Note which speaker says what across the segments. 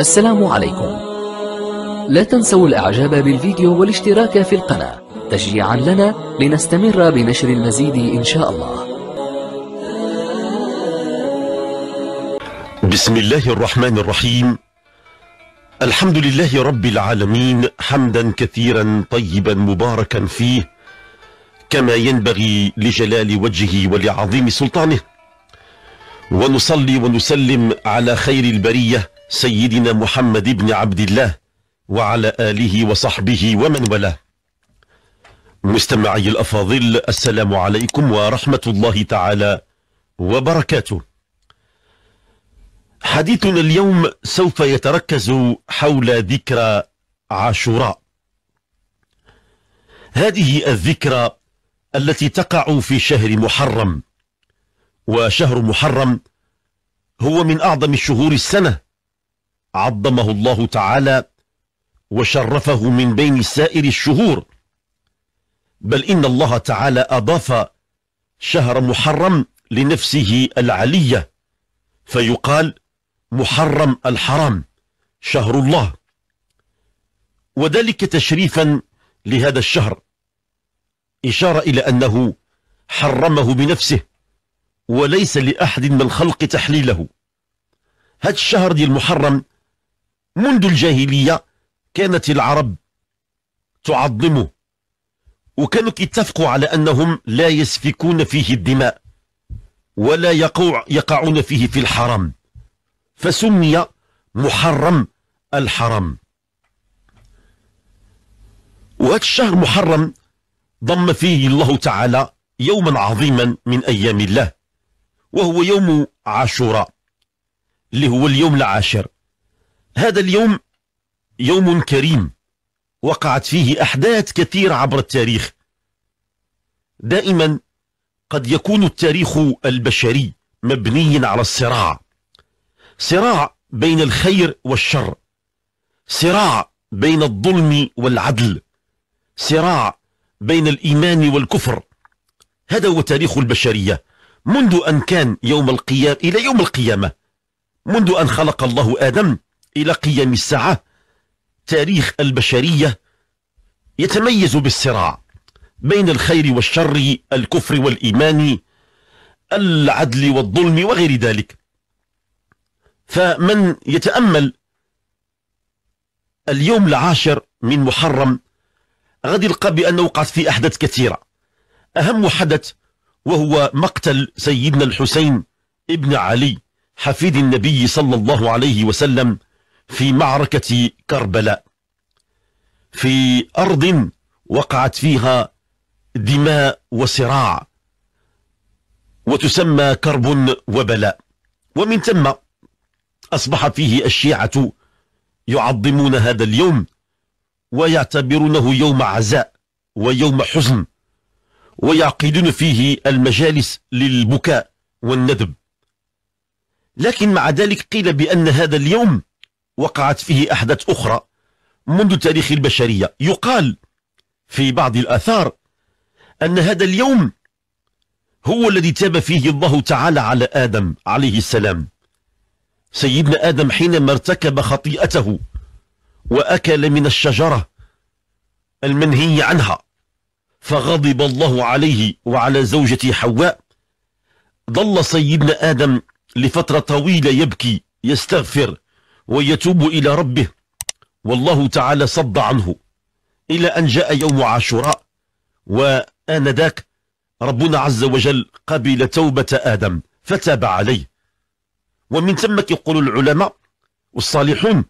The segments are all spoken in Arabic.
Speaker 1: السلام عليكم لا تنسوا الاعجاب بالفيديو والاشتراك في القناة تشجيعا لنا لنستمر بنشر المزيد ان شاء الله بسم الله الرحمن الرحيم الحمد لله رب العالمين حمدا كثيرا طيبا مباركا فيه كما ينبغي لجلال وجهه ولعظيم سلطانه ونصلي ونسلم على خير البريه سيدنا محمد بن عبد الله وعلى آله وصحبه ومن والاه مستمعي الأفاضل السلام عليكم ورحمة الله تعالى وبركاته حديثنا اليوم سوف يتركز حول ذكرى عاشوراء هذه الذكرى التي تقع في شهر محرم وشهر محرم هو من أعظم شهور السنة عظمه الله تعالى وشرفه من بين سائر الشهور بل إن الله تعالى أضاف شهر محرم لنفسه العلية فيقال محرم الحرام شهر الله وذلك تشريفا لهذا الشهر إشارة إلى أنه حرمه بنفسه وليس لأحد من الخلق تحليله هذا الشهر ديال المحرم منذ الجاهلية كانت العرب تعظمه وكانوا يتفقوا على أنهم لا يسفكون فيه الدماء ولا يقوع يقعون فيه في الحرم فسمي محرم الحرم وهذا الشهر محرم ضم فيه الله تعالى يوما عظيما من أيام الله وهو يوم عاشوراء اللي هو اليوم العاشر هذا اليوم يوم كريم وقعت فيه أحداث كثيرة عبر التاريخ دائما قد يكون التاريخ البشري مبنيا على الصراع صراع بين الخير والشر صراع بين الظلم والعدل صراع بين الإيمان والكفر هذا هو تاريخ البشرية منذ أن كان يوم القيامة إلى يوم القيامة منذ أن خلق الله آدم إلى قيام الساعة تاريخ البشرية يتميز بالصراع بين الخير والشر الكفر والإيمان العدل والظلم وغير ذلك فمن يتأمل اليوم العاشر من محرم غادي يلقى بأنه وقعت في أحداث كثيرة أهم حدث وهو مقتل سيدنا الحسين ابن علي حفيد النبي صلى الله عليه وسلم في معركة كربلاء في أرض وقعت فيها دماء وصراع وتسمى كرب وبلاء ومن ثم أصبح فيه الشيعة يعظمون هذا اليوم ويعتبرونه يوم عزاء ويوم حزن ويعقدون فيه المجالس للبكاء والندب لكن مع ذلك قيل بأن هذا اليوم وقعت فيه أحداث أخرى منذ تاريخ البشرية يقال في بعض الآثار أن هذا اليوم هو الذي تاب فيه الله تعالى على آدم عليه السلام سيدنا آدم حينما ارتكب خطيئته وأكل من الشجرة المنهي عنها فغضب الله عليه وعلى زوجته حواء ظل سيدنا آدم لفترة طويلة يبكي يستغفر ويتوب إلى ربه والله تعالى صد عنه إلى أن جاء يوم عاشوراء وآنذاك ربنا عز وجل قبل توبة آدم فتاب عليه ومن ثم كيقولوا العلماء والصالحون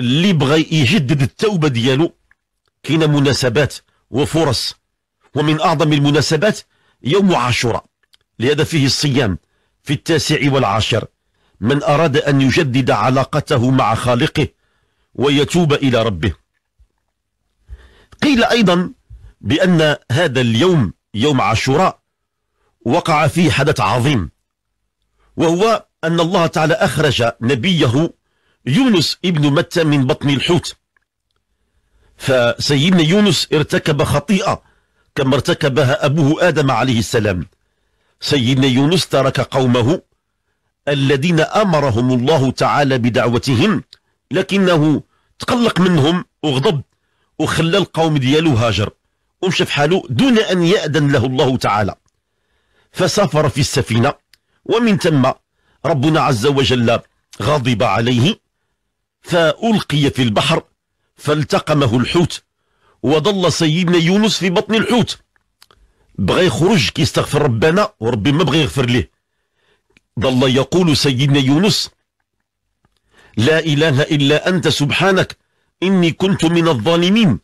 Speaker 1: اللي بغى يجدد التوبة ديالو كاين مناسبات وفرص ومن أعظم المناسبات يوم عاشوراء لهذا فيه الصيام في التاسع والعاشر من أراد أن يجدد علاقته مع خالقه ويتوب إلى ربه قيل أيضا بأن هذا اليوم يوم عاشوراء وقع فيه حدث عظيم وهو أن الله تعالى أخرج نبيه يونس ابن متى من بطن الحوت فسيدنا يونس ارتكب خطيئة كما ارتكبها أبوه آدم عليه السلام سيدنا يونس ترك قومه الذين أمرهم الله تعالى بدعوتهم لكنه تقلق منهم وغضب وخلى القوم ديالو هاجر ومشى فحالو دون أن يأذن له الله تعالى فسافر في السفينة ومن ثم ربنا عز وجل غضب عليه فألقي في البحر فالتقمه الحوت وظل سيدنا يونس في بطن الحوت بغى يخرج كيستغفر ربنا وربي ما بغى يغفر ليه ظل يقول سيدنا يونس لا إله إلا أنت سبحانك إني كنت من الظالمين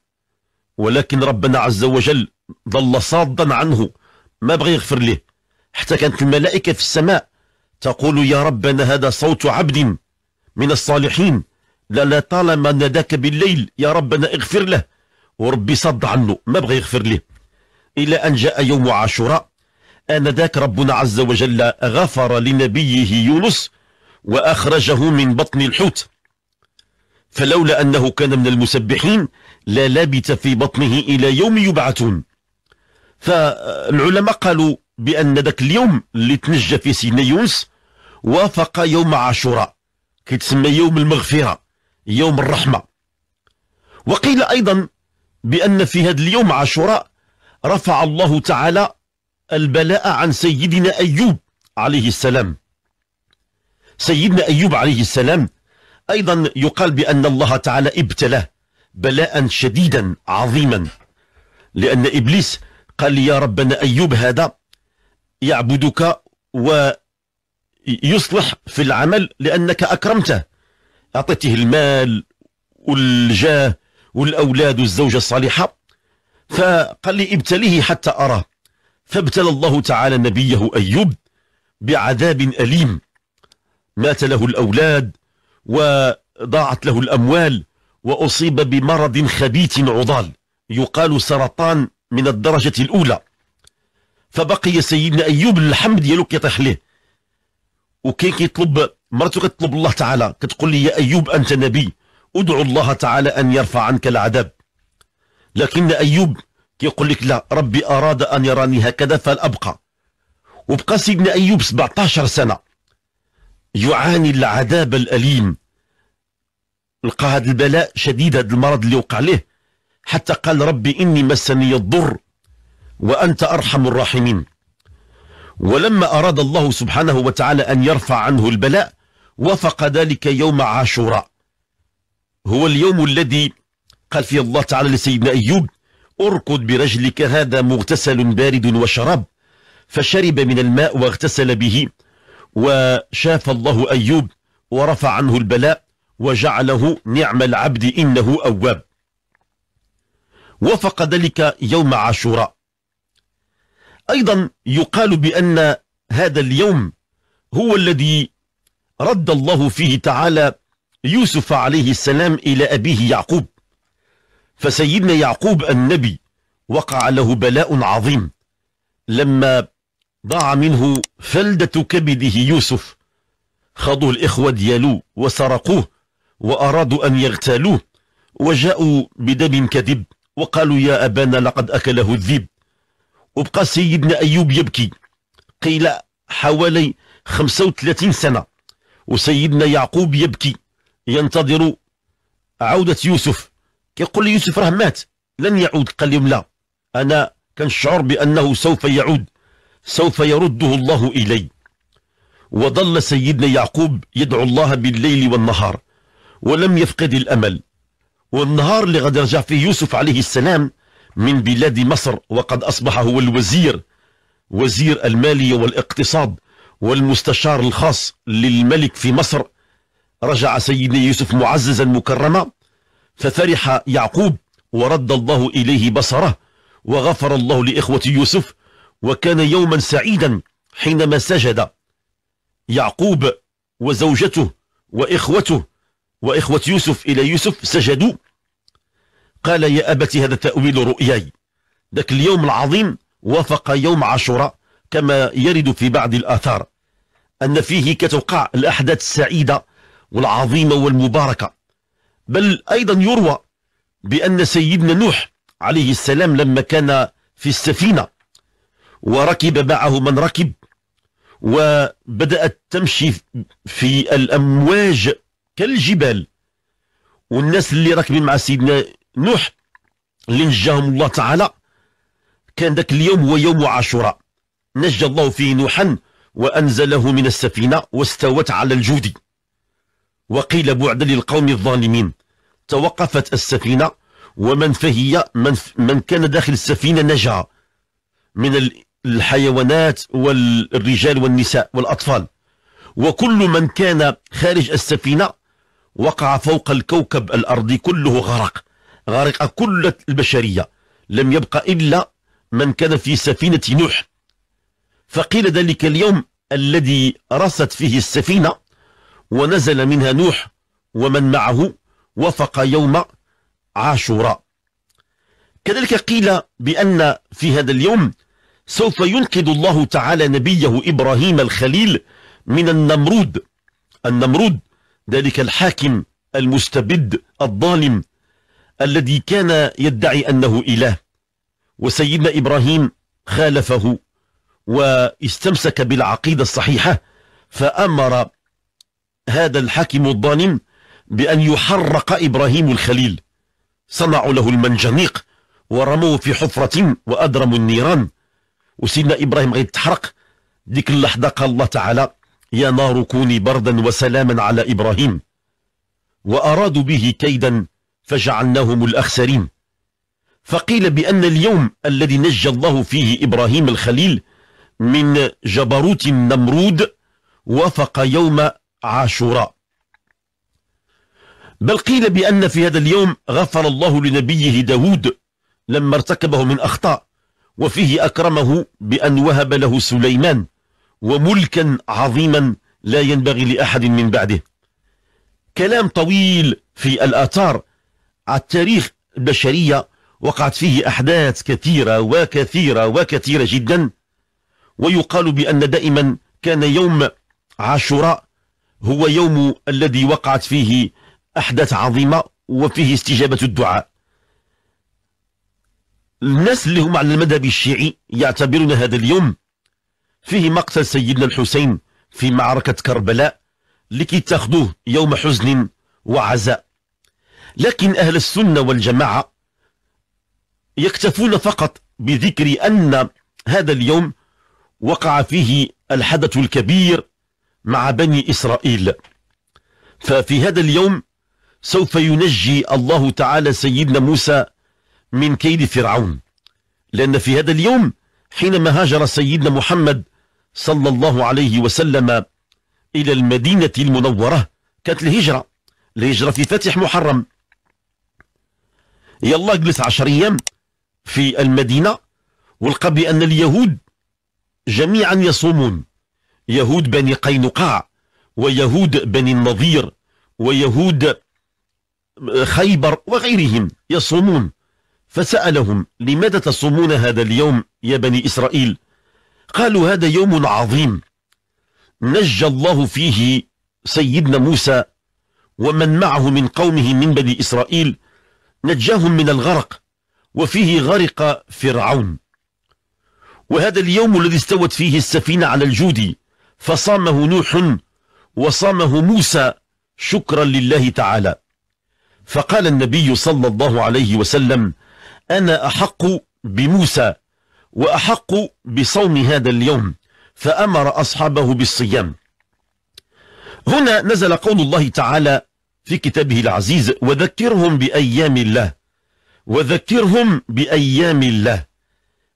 Speaker 1: ولكن ربنا عز وجل ظل صادا عنه ما بغى يغفر له حتى كانت الملائكة في السماء تقول يا ربنا هذا صوت عبد من الصالحين لا لا طالما ناداك بالليل يا ربنا اغفر له وربي صد عنه ما بغى يغفر له إلى أن جاء يوم عاشوراء آنذاك ربنا عز وجل غفر لنبيه يونس وأخرجه من بطن الحوت فلولا أنه كان من المسبحين لا لبث في بطنه إلى يوم يبعثون فالعلماء قالوا بأن ذاك اليوم اللي تنجى فيه سيدنا يونس وافق يوم عاشوراء كيتسمى يوم المغفرة يوم الرحمة وقيل أيضا بأن في هذا اليوم عاشوراء رفع الله تعالى البلاء عن سيدنا أيوب عليه السلام سيدنا أيوب عليه السلام أيضا يقال بأن الله تعالى ابتلاه بلاء شديدا عظيما لأن إبليس قال لي يا ربنا أيوب هذا يعبدك ويصلح في العمل لأنك أكرمته أعطيته المال والجاه والأولاد والزوجة الصالحة فقال لي ابتليه حتى أراه فابتلى الله تعالى نبيه أيوب بعذاب أليم مات له الأولاد وضاعت له الأموال وأصيب بمرض خبيث عضال يقال سرطان من الدرجة الأولى فبقي سيدنا أيوب الحمد يلوك كيطيح ليه وكاين كيطلب مرته كتطلب الله تعالى كتقول لي يا أيوب أنت نبي ادعو الله تعالى أن يرفع عنك العذاب لكن أيوب كيقول لك لا ربي أراد أن يراني هكذا فلأبقى وبقى سيدنا أيوب 17 سنة يعاني العذاب الأليم لقى هذا البلاء شديد هذا المرض اللي وقع له حتى قال ربي إني مسني الضر وأنت أرحم الراحمين ولما أراد الله سبحانه وتعالى أن يرفع عنه البلاء وفق ذلك يوم عاشوراء هو اليوم الذي قال فيه الله تعالى لسيدنا أيوب اركض برجلك هذا مغتسل بارد وشراب فشرب من الماء واغتسل به وشاف الله أيوب ورفع عنه البلاء وجعله نعم العبد إنه أواب وفق ذلك يوم عاشوراء أيضا يقال بأن هذا اليوم هو الذي رد الله فيه تعالى يوسف عليه السلام إلى أبيه يعقوب فسيدنا يعقوب النبي وقع له بلاء عظيم لما ضاع منه فلدة كبده يوسف خضوا الإخوة ديالو وسرقوه وأرادوا أن يغتالوه وجاءوا بدم كذب وقالوا يا أبانا لقد أكله الذئب وبقى سيدنا أيوب يبكي قيل حوالي 35 سنة وسيدنا يعقوب يبكي ينتظر عودة يوسف يقول لي يوسف راه مات لن يعود قال لهم لا أنا كنشعر بأنه سوف يعود سوف يرده الله إلي وظل سيدنا يعقوب يدعو الله بالليل والنهار ولم يفقد الأمل والنهار اللي غادي يرجع فيه يوسف عليه السلام من بلاد مصر وقد أصبح هو الوزير وزير المالية والاقتصاد والمستشار الخاص للملك في مصر رجع سيدنا يوسف معززا مكرما ففرح يعقوب ورد الله إليه بصره وغفر الله لإخوة يوسف وكان يوما سعيدا حينما سجد يعقوب وزوجته وإخوته وإخوة يوسف إلى يوسف سجدوا قال يا أبتي هذا تأويل رؤياي ذاك اليوم العظيم وافق يوم عاشوراء كما يرد في بعض الآثار أن فيه كتوقع الأحداث السعيدة والعظيمة والمباركة بل أيضا يروى بأن سيدنا نوح عليه السلام لما كان في السفينة وركب معه من ركب وبدأت تمشي في الأمواج كالجبال والناس اللي راكبين مع سيدنا نوح اللي نجاهم الله تعالى كان ذاك اليوم هو يوم عاشوراء نجى الله فيه نوحا وأنزله من السفينة واستوت على الجودي وقيل بعدا للقوم الظالمين توقفت السفينة ومن فهي من, من كان داخل السفينة نجا من الحيوانات والرجال والنساء والأطفال وكل من كان خارج السفينة وقع فوق الكوكب الأرضي كله غرق غرق كل البشرية لم يبقى إلا من كان في سفينة نوح فقيل ذلك اليوم الذي رست فيه السفينة ونزل منها نوح ومن معه وافق يوم عاشوراء كذلك قيل بأن في هذا اليوم سوف ينقذ الله تعالى نبيه إبراهيم الخليل من النمرود النمرود ذلك الحاكم المستبد الظالم الذي كان يدعي أنه إله وسيدنا إبراهيم خالفه واستمسك بالعقيدة الصحيحة فأمر هذا الحاكم الظالم بأن يحرق إبراهيم الخليل صنعوا له المنجنيق ورموه في حفرة وأدرموا النيران وسيدنا إبراهيم غيتحرق ديك اللحظة قال الله تعالى يا نار كوني بردا وسلاما على إبراهيم وأرادوا به كيدا فجعلناهم الأخسرين فقيل بأن اليوم الذي نجى الله فيه إبراهيم الخليل من جبروت النمرود وفق يوم عاشوراء بل قيل بأن في هذا اليوم غفر الله لنبيه داود لما ارتكبه من أخطاء وفيه أكرمه بأن وهب له سليمان وملكا عظيما لا ينبغي لأحد من بعده كلام طويل في الآثار على التاريخ البشرية وقعت فيه أحداث كثيرة وكثيرة وكثيرة جدا ويقال بأن دائما كان يوم عاشوراء هو يوم الذي وقعت فيه أحداث عظيمة وفيه استجابة الدعاء الناس اللي هم على المذهب الشيعي يعتبرون هذا اليوم فيه مقتل سيدنا الحسين في معركة كربلاء لكي تاخذوه يوم حزن وعزاء لكن أهل السنة والجماعة يكتفون فقط بذكر أن هذا اليوم وقع فيه الحدث الكبير مع بني إسرائيل ففي هذا اليوم سوف ينجي الله تعالى سيدنا موسى من كيد فرعون لأن في هذا اليوم حينما هاجر سيدنا محمد صلى الله عليه وسلم إلى المدينة المنورة كانت الهجرة الهجرة في فتح محرم يلا جلس عشر أيام في المدينة ولقى بأن اليهود جميعا يصومون يهود بني قينقاع ويهود بني النظير ويهود خيبر وغيرهم يصومون فسألهم لماذا تصومون هذا اليوم يا بني إسرائيل قالوا هذا يوم عظيم نجى الله فيه سيدنا موسى ومن معه من قومه من بني إسرائيل نجاهم من الغرق وفيه غرق فرعون وهذا اليوم الذي استوت فيه السفينة على الجود فصامه نوح وصامه موسى شكرا لله تعالى فقال النبي صلى الله عليه وسلم أنا أحق بموسى وأحق بصوم هذا اليوم فأمر أصحابه بالصيام هنا نزل قول الله تعالى في كتابه العزيز وذكرهم بأيام الله وذكرهم بأيام الله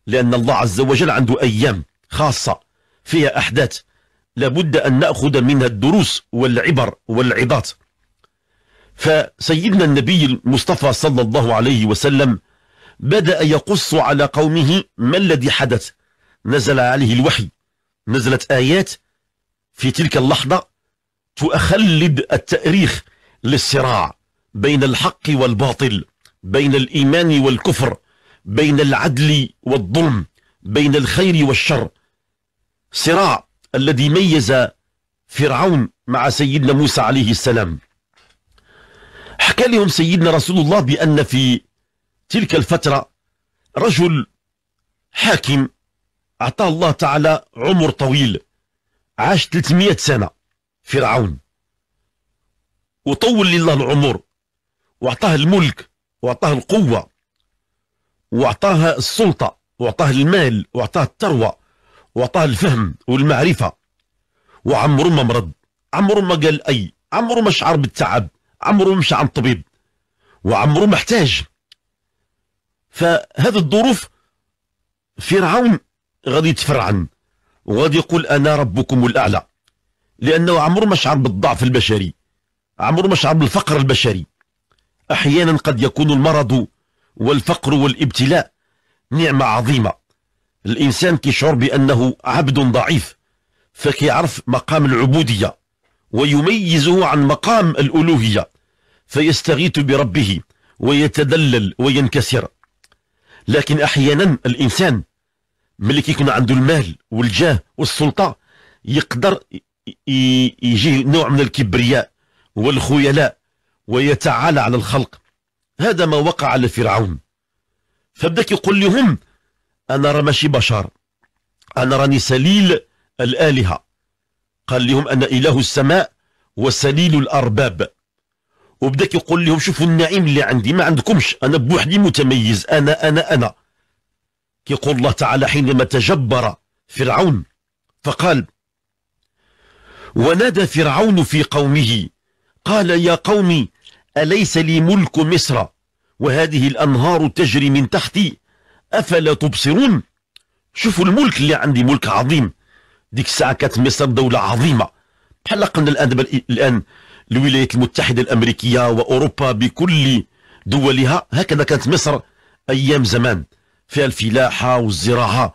Speaker 1: لأن الله عز وجل عنده أيام خاصة فيها أحداث لابد أن نأخذ منها الدروس والعبر والعظات فسيدنا النبي المصطفى صلى الله عليه وسلم بدأ يقص على قومه ما الذي حدث نزل عليه الوحي نزلت آيات في تلك اللحظة تؤخلد التأريخ للصراع بين الحق والباطل بين الإيمان والكفر بين العدل والظلم بين الخير والشر صراع الذي ميز فرعون مع سيدنا موسى عليه السلام حكى لهم سيدنا رسول الله بأن في تلك الفترة رجل حاكم أعطاه الله تعالى عمر طويل عاش 300 سنة فرعون وطول لله العمر واعطاه الملك واعطاه القوة واعطاه السلطة واعطاه المال واعطاه الثروة واعطاه الفهم والمعرفة وعمره ما مرض عمره ما قال أي عمره ما شعر بالتعب عمرو مشى عند طبيب وعمرو محتاج فهذه الظروف فرعون غادي يتفرعن وغادي يقول انا ربكم الاعلى لانه عمرو ما شعر بالضعف البشري عمرو ما شعر بالفقر البشري احيانا قد يكون المرض والفقر والابتلاء نعمه عظيمه الانسان كيشعر بانه عبد ضعيف فكيعرف مقام العبوديه ويميزه عن مقام الالوهيه فيستغيث بربه ويتدلل وينكسر لكن احيانا الانسان ملي كيكون عنده المال والجاه والسلطه يقدر يجيه نوع من الكبرياء والخيلاء ويتعالى على الخلق هذا ما وقع لفرعون فبدا كيقول لهم انا راه ماشي بشر انا راني سليل الالهه قال لهم انا اله السماء وسليل الارباب وبدا كيقول لهم شوفوا النعيم اللي عندي ما عندكمش انا بوحدي متميز انا انا انا كيقول الله تعالى حينما تجبر فرعون فقال ونادى فرعون في قومه قال يا قوم أليس لي ملك مصر وهذه الأنهار تجري من تحتي أفلا تبصرون شوفوا الملك اللي عندي ملك عظيم ديك الساعة كانت مصر دولة عظيمة بحال قلنا الآن الآن الولايات المتحدة الأمريكية وأوروبا بكل دولها هكذا كانت مصر أيام زمان فيها الفلاحة والزراعة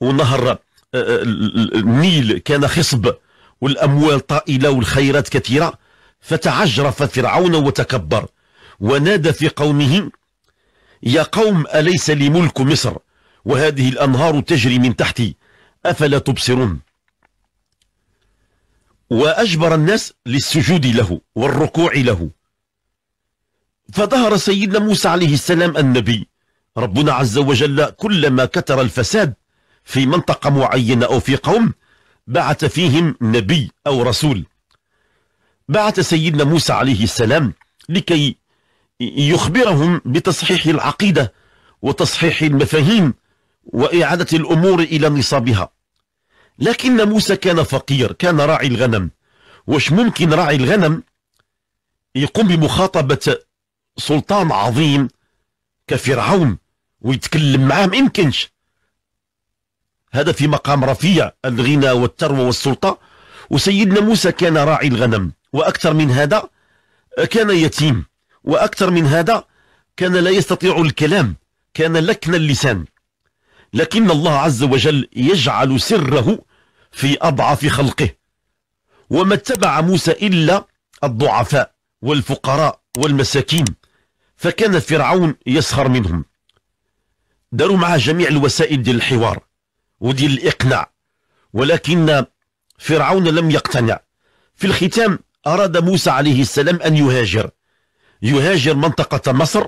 Speaker 1: ونهر آه، آه، النيل كان خصب والأموال طائلة والخيرات كثيرة فتعجرف فرعون وتكبر ونادى في قومه يا قوم أليس لملك مصر وهذه الأنهار تجري من تحتي أفلا تبصرون وأجبر الناس للسجود له والركوع له فظهر سيدنا موسى عليه السلام النبي ربنا عز وجل كلما كثر الفساد في منطقة معينة أو في قوم بعث فيهم نبي أو رسول بعث سيدنا موسى عليه السلام لكي يخبرهم بتصحيح العقيدة وتصحيح المفاهيم وإعادة الأمور إلى نصابها لكن موسى كان فقير كان راعي الغنم واش ممكن راعي الغنم يقوم بمخاطبة سلطان عظيم كفرعون ويتكلم معاه يمكنش هذا في مقام رفيع الغنى والثروة والسلطة وسيدنا موسى كان راعي الغنم وأكثر من هذا كان يتيم وأكثر من هذا كان لا يستطيع الكلام كان لكن اللسان لكن الله عز وجل يجعل سره في أضعف خلقه وما اتبع موسى إلا الضعفاء والفقراء والمساكين فكان فرعون يسخر منهم داروا معه جميع الوسائل ديال الحوار وديال الإقناع ولكن فرعون لم يقتنع في الختام أراد موسى عليه السلام أن يهاجر يهاجر منطقة مصر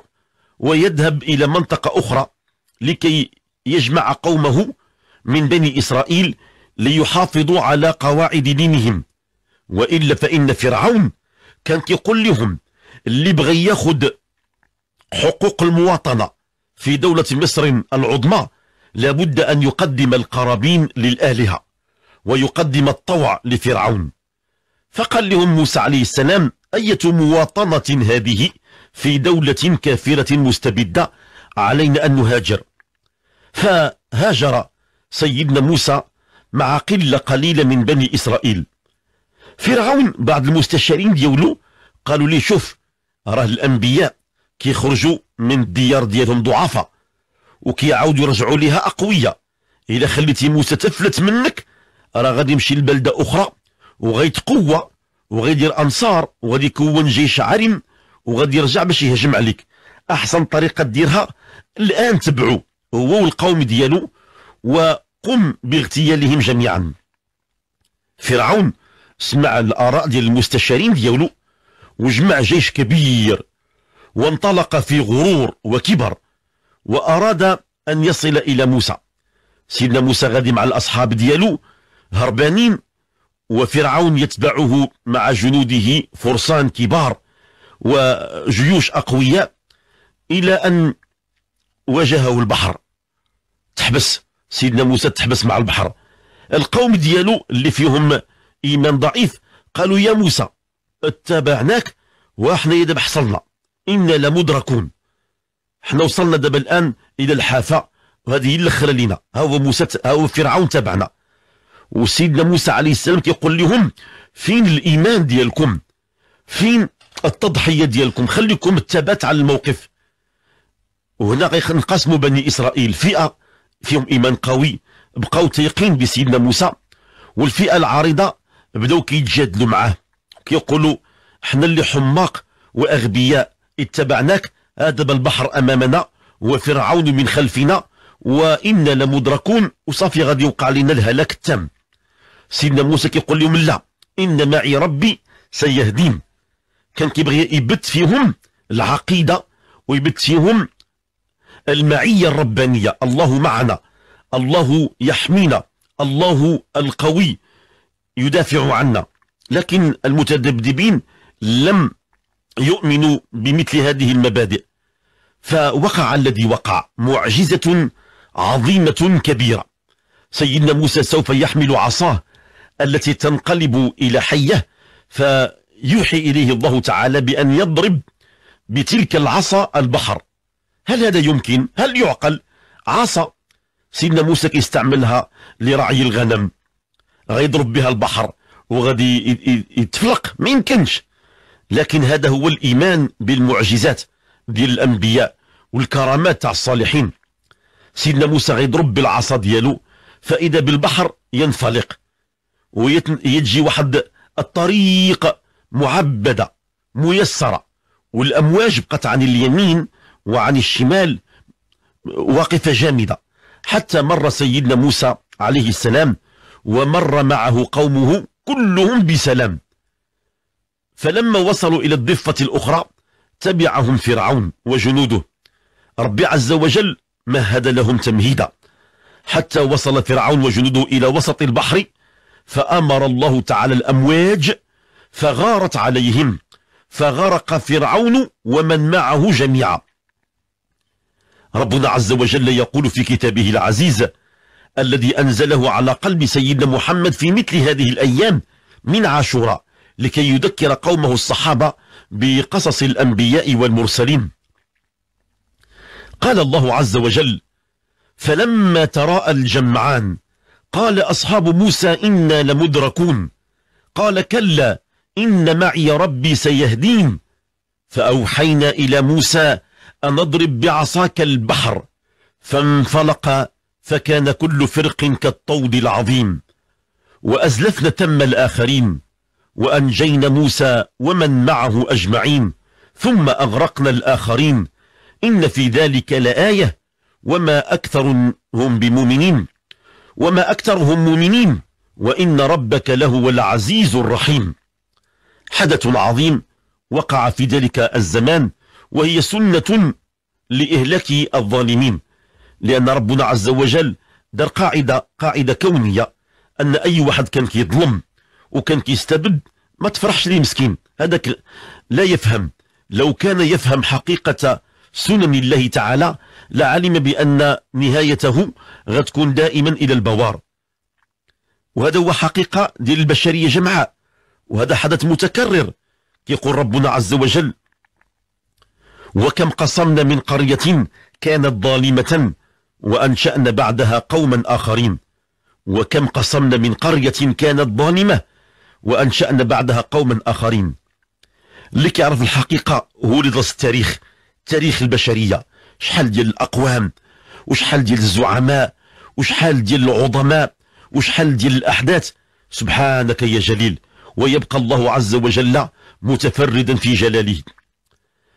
Speaker 1: ويذهب إلى منطقة أخرى لكي يجمع قومه من بني إسرائيل ليحافظوا على قواعد دينهم وإلا فإن فرعون كان كيقول لهم اللي بغى ياخذ حقوق المواطنة في دولة مصر العظمى لابد أن يقدم القرابين للآلهة ويقدم الطوع لفرعون فقال لهم موسى عليه السلام أية مواطنة هذه في دولة كافرة مستبدة علينا أن نهاجر فهاجر سيدنا موسى مع قلة قليلة من بني إسرائيل فرعون بعض المستشارين ديولو قالوا لي شوف راه الأنبياء كيخرجوا من الديار ديالهم ضعفاء وكيعاودوا يرجعوا ليها أقوياء إلا خليتي موسى تفلت منك راه غادي يمشي لبلدة أخرى قوة وغيدير أنصار وغادي يكون جيش عرم وغادي يرجع باش يهجم عليك أحسن طريقة ديرها الآن تبعو هو والقوم ديالو و قم باغتيالهم جميعا فرعون سمع الآراء ديال المستشارين ديالو وجمع جيش كبير وانطلق في غرور وكبر وأراد أن يصل إلى موسى سيدنا موسى غادي مع الأصحاب ديالو هربانين وفرعون يتبعه مع جنوده فرسان كبار وجيوش أقوياء إلى أن واجهه البحر تحبس سيدنا موسى تحبس مع البحر القوم ديالو اللي فيهم ايمان ضعيف قالوا يا موسى اتبعناك وحنا دابا حصلنا انا لمدركون حنا وصلنا دابا الان الى الحافه وهذه هي الاخره لينا ها هو موسى ها هو فرعون تبعنا وسيدنا موسى عليه السلام كيقول لهم فين الايمان ديالكم فين التضحيه ديالكم خليكم الثبات على الموقف وهنا غينقسموا بني اسرائيل فئه فيهم ايمان قوي بقاو تيقين بسيدنا موسى والفئه العارضه بداو كيتجادلوا معاه كيقولوا حنا اللي حماق واغبياء اتبعناك هذا البحر امامنا وفرعون من خلفنا وإنا لمدركون وصافي غادي يوقع لنا الهلاك التام سيدنا موسى كيقول لهم لا إن معي ربي سيهدين كان كيبغي يبت فيهم العقيدة ويبت فيهم المعية الربانية الله معنا الله يحمينا الله القوي يدافع عنا لكن المتذبذبين لم يؤمنوا بمثل هذه المبادئ فوقع الذي وقع معجزة عظيمة كبيرة سيدنا موسى سوف يحمل عصاه التي تنقلب إلى حية فيوحي إليه الله تعالى بأن يضرب بتلك العصا البحر هل هذا يمكن هل يعقل عصا سيدنا موسى كيستعملها لرعي الغنم غيضرب بها البحر وغادي يتفلق ما يمكنش لكن هذا هو الايمان بالمعجزات ديال الانبياء والكرامات تاع الصالحين سيدنا موسى غيضرب بالعصا ديالو فاذا بالبحر ينفلق ويجي واحد الطريق معبده ميسره والامواج بقات عن اليمين وعن الشمال واقفة جامدة حتى مر سيدنا موسى عليه السلام ومر معه قومه كلهم بسلام فلما وصلوا إلى الضفة الأخرى تبعهم فرعون وجنوده ربي عز وجل مهد لهم تمهيدا حتى وصل فرعون وجنوده إلى وسط البحر فأمر الله تعالى الأمواج فغارت عليهم فغرق فرعون ومن معه جميعا ربنا عز وجل يقول في كتابه العزيز الذي أنزله على قلب سيدنا محمد في مثل هذه الأيام من عاشوراء لكي يذكر قومه الصحابة بقصص الأنبياء والمرسلين قال الله عز وجل فلما تراءى الجمعان قال أصحاب موسى إنا لمدركون قال كلا إن معي ربي سيهدين فأوحينا إلى موسى أن اضرب بعصاك البحر فانفلق فكان كل فرق كالطود العظيم وأزلفنا تم الآخرين وأنجينا موسى ومن معه أجمعين ثم أغرقنا الآخرين إن في ذلك لآية وما أكثرهم بمؤمنين وما أكثرهم مؤمنين وإن ربك لهو العزيز الرحيم حدث عظيم وقع في ذلك الزمان وهي سنة لإهلاك الظالمين لأن ربنا عز وجل دار قاعدة قاعدة كونية أن أي واحد كان كيظلم وكان كيستبد ما تفرحش ليه مسكين هذاك لا يفهم لو كان يفهم حقيقة سنن الله تعالى لعلم بأن نهايته غتكون دائما إلى البوار وهذا هو حقيقة ديال البشرية جمعاء وهذا حدث متكرر كيقول ربنا عز وجل وكم قصمنا من قرية كانت ظالمة وأنشأنا بعدها قوما آخرين وكم قصمنا من قرية كانت ظالمة وأنشأنا بعدها قوما آخرين لك يعرف الحقيقة هو اللي درس التاريخ تاريخ البشرية شحال ديال الأقوام وشحال ديال الزعماء وشحال ديال العظماء وشحال ديال الأحداث سبحانك يا جليل ويبقى الله عز وجل متفردا في جلاله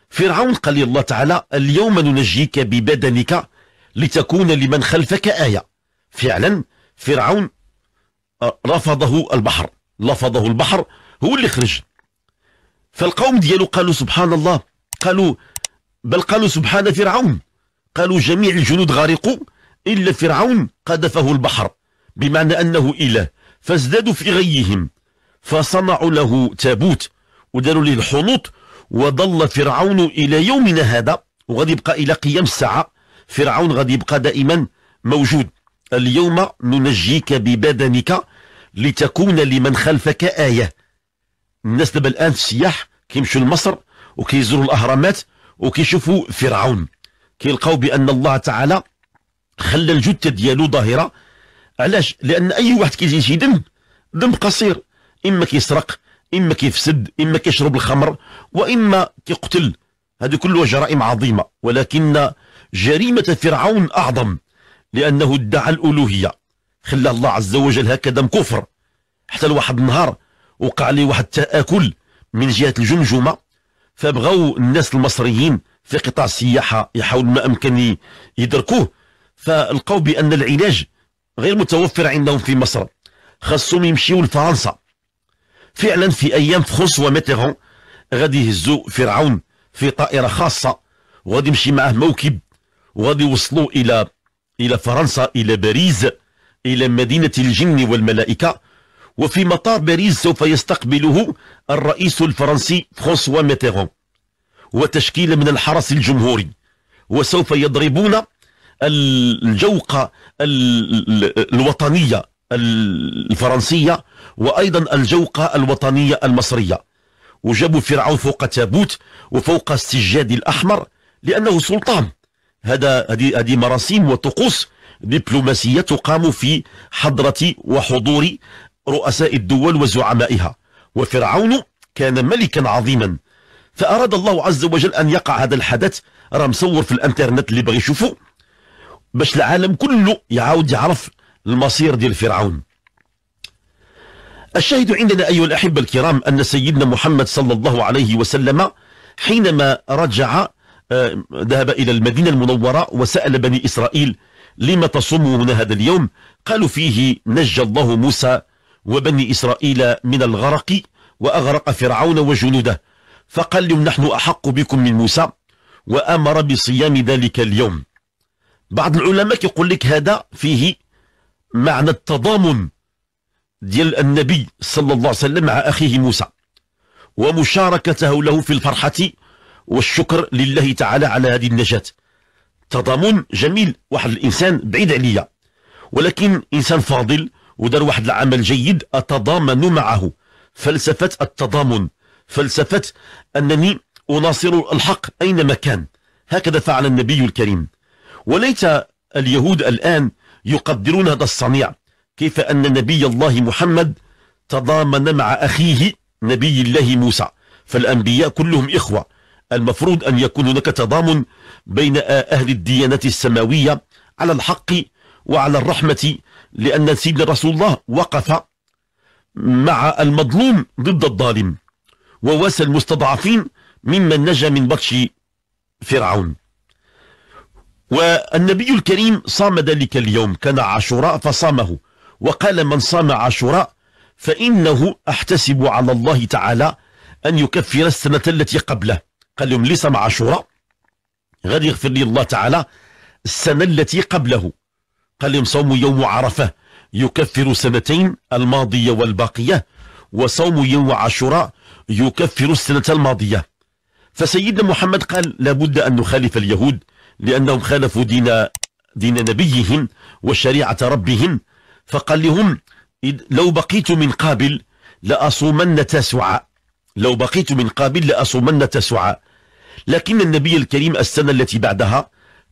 Speaker 1: فرعون قال لي الله تعالى اليوم ننجيك ببدنك لتكون لمن خلفك آية فعلا فرعون آه، رفضه البحر لفظه البحر هو اللي خرج فالقوم ديالو قالوا سبحان الله قالوا بل قالوا سبحان فرعون قالوا جميع الجنود غارقوا إلا فرعون قذفه البحر بمعنى أنه إله فازدادوا في غيهم فصنعوا له تابوت وداروا له الحنوط وظل فرعون إلى يومنا هذا وغادي يبقى إلى قيام الساعة فرعون غادي يبقى دائما موجود اليوم ننجيك ببدنك لتكون لمن خلفك آية الناس دابا الآن السياح كيمشوا لمصر وكيزوروا الأهرامات وكيشوفوا فرعون كيلقاو بأن الله تعالى خلى الجثة ديالو ظاهرة علاش لأن أي واحد كيجي شي دم دم قصير إما كيسرق إما كيفسد إما كيشرب الخمر وإما كيقتل هذه كلها جرائم عظيمة ولكن جريمة فرعون أعظم لأنه ادعى الألوهية خلى الله عز وجل هكذا مكفر حتى لواحد النهار وقع عليه واحد التآكل من جهة الجمجمة فبغوا الناس المصريين في قطاع السياحة يحاولوا ما أمكن يدركوه فلقوا بأن العلاج غير متوفر عندهم في مصر خاصهم يمشيوا لفرنسا فعلا في ايام في خص وميتيرون غادي يهزوا فرعون في طائره خاصه وغادي يمشي معاه موكب وغادي يوصلوا الى الى فرنسا الى باريس الى مدينه الجن والملائكه وفي مطار باريس سوف يستقبله الرئيس الفرنسي فرانسوا ميتيرون وتشكيل من الحرس الجمهوري وسوف يضربون الجوقه الوطنيه الفرنسيه وأيضا الجوقة الوطنية المصرية وجابوا فرعون فوق تابوت وفوق السجاد الأحمر لأنه سلطان هذا هذه مراسيم وطقوس دبلوماسية تقام في حضرة وحضور رؤساء الدول وزعمائها وفرعون كان ملكا عظيما فأراد الله عز وجل أن يقع هذا الحدث راه مصور في الانترنت اللي باغي يشوفوا باش العالم كله يعاود يعرف المصير ديال فرعون الشاهد عندنا أيها الأحبة الكرام أن سيدنا محمد صلى الله عليه وسلم حينما رجع آه، ذهب إلى المدينة المنورة وسأل بني إسرائيل لما هنا هذا اليوم قالوا فيه نجى الله موسى وبني إسرائيل من الغرق وأغرق فرعون وجنوده فقال لهم نحن أحق بكم من موسى وأمر بصيام ذلك اليوم بعض العلماء يقول لك هذا فيه معنى التضامن ديال النبي صلى الله عليه وسلم مع أخيه موسى ومشاركته له في الفرحة والشكر لله تعالى على هذه النجاة تضامن جميل واحد الإنسان بعيد عليا ولكن إنسان فاضل ودار واحد العمل جيد أتضامن معه فلسفة التضامن فلسفة أنني أناصر الحق أينما كان هكذا فعل النبي الكريم وليت اليهود الآن يقدرون هذا الصنيع كيف أن نبي الله محمد تضامن مع أخيه نبي الله موسى فالأنبياء كلهم إخوة المفروض أن يكون هناك تضامن بين أهل الديانة السماوية على الحق وعلى الرحمة لأن سيدنا رسول الله وقف مع المظلوم ضد الظالم وواسى المستضعفين ممن نجا من بطش فرعون والنبي الكريم صام ذلك اليوم كان عاشوراء فصامه وقال من صام عاشوراء فإنه أحتسب على الله تعالى أن يكفر السنة التي قبله قال لهم لي صام عاشوراء غادي يغفر لي الله تعالى السنة التي قبله قال لهم صوم يوم عرفة يكفر سنتين الماضية والباقية وصوم يوم عاشوراء يكفر السنة الماضية فسيدنا محمد قال لابد أن نخالف اليهود لأنهم خالفوا دين دين نبيهم وشريعة ربهم فقال لهم لو بقيت من قابل لأصومن تسعة لو بقيت من قابل لأصومن تسعة لكن النبي الكريم السنة التي بعدها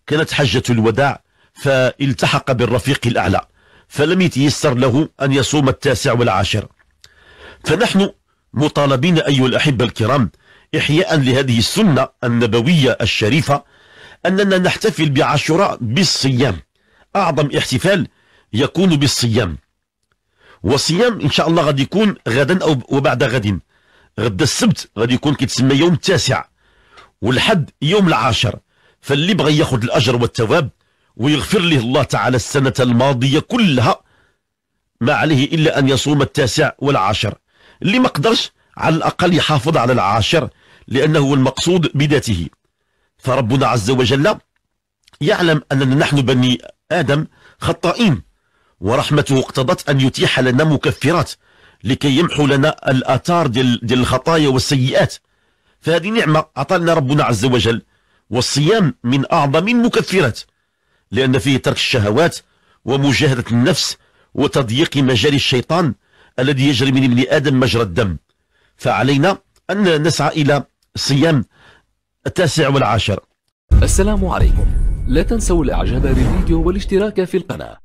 Speaker 1: كانت حجة الوداع فالتحق بالرفيق الأعلى فلم يتيسر له أن يصوم التاسع والعاشر فنحن مطالبين أيها الأحبة الكرام إحياء لهذه السنة النبوية الشريفة أننا نحتفل بعاشوراء بالصيام أعظم احتفال يكون بالصيام وصيام ان شاء الله غادي يكون غدا او وبعد غد غدا السبت غادي يكون كيتسمى يوم التاسع والحد يوم العاشر فاللي بغى ياخذ الاجر والثواب ويغفر له الله تعالى السنه الماضيه كلها ما عليه الا ان يصوم التاسع والعاشر اللي ما قدرش على الاقل يحافظ على العاشر لانه هو المقصود بذاته فربنا عز وجل يعلم اننا نحن بني ادم خطائين ورحمته اقتضت أن يتيح لنا مكفرات لكي يمحو لنا الآثار ديال ديال الخطايا والسيئات فهذه نعمة أعطانا ربنا عز وجل والصيام من أعظم المكفرات لأن فيه ترك الشهوات ومجاهدة النفس وتضييق مجاري الشيطان الذي يجري من ابن آدم مجرى الدم فعلينا أن نسعى إلى صيام التاسع والعاشر السلام عليكم لا تنسوا الإعجاب بالفيديو والاشتراك في القناة